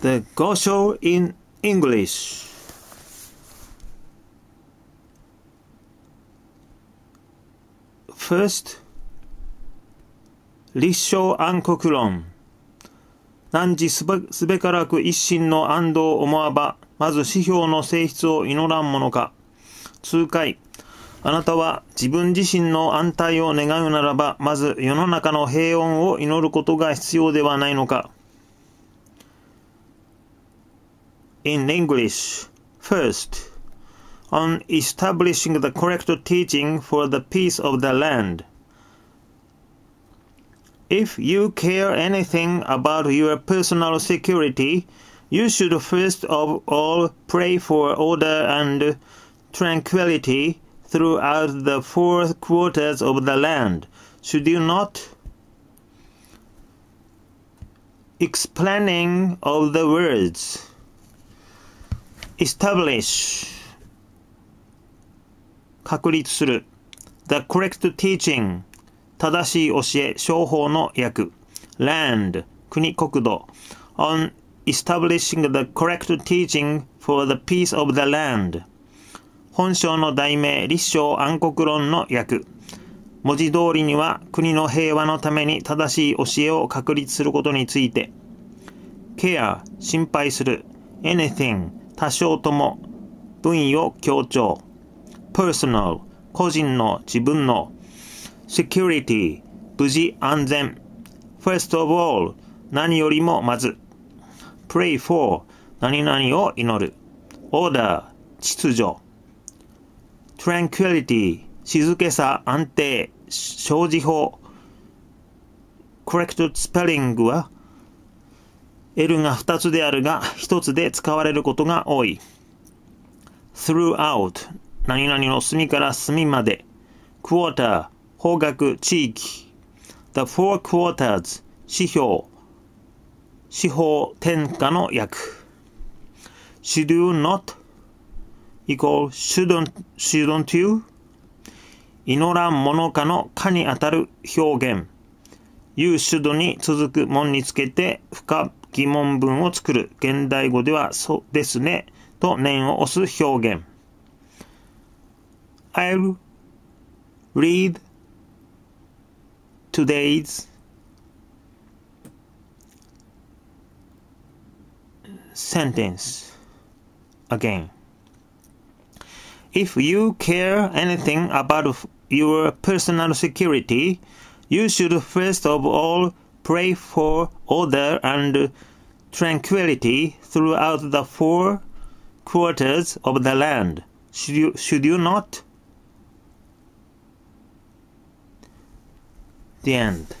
The Gosho in English. First, 立正暗黒論。何時すべすべからく一心の安堵を思わば、まず指標の性質を祈らんものか。痛快。あなたは自分自身の安泰を願うならば、まず世の中の平穏を祈ることが必要ではないのか。in English. First, on establishing the correct teaching for the peace of the land. If you care anything about your personal security, you should first of all pray for order and tranquility throughout the four quarters of the land. Should you not? Explaining of the words. establish 確立する the correct teaching 正しい教え商法の訳 land 国国土 on establishing the correct teaching for the peace of the land 本章の題名立正暗黒論の訳文字通りには国の平和のために正しい教えを確立することについて care 心配する anything 多少とも、分位を強調。personal、個人の自分の。security、無事安全。first of all、何よりもまず。pray for、何々を祈る。order、秩序。tranquility、静けさ、安定、生じ法。correct spelling は L が2つであるが1つで使われることが多い。throughout 何々の隅から隅まで quarter 方角地域 the four quarters 指標司法天下の訳 should o not equal shouldn't, shouldn't you 祈らんものかのかにあたる表現 you should に続くもんにつけて深疑問文を作る。現代語では、そうですね。と念を押す表現。I'll read today's sentence again. If you care anything about your personal security, you should first of all pray for order and tranquility throughout the four quarters of the land. Should you, should you not? The end.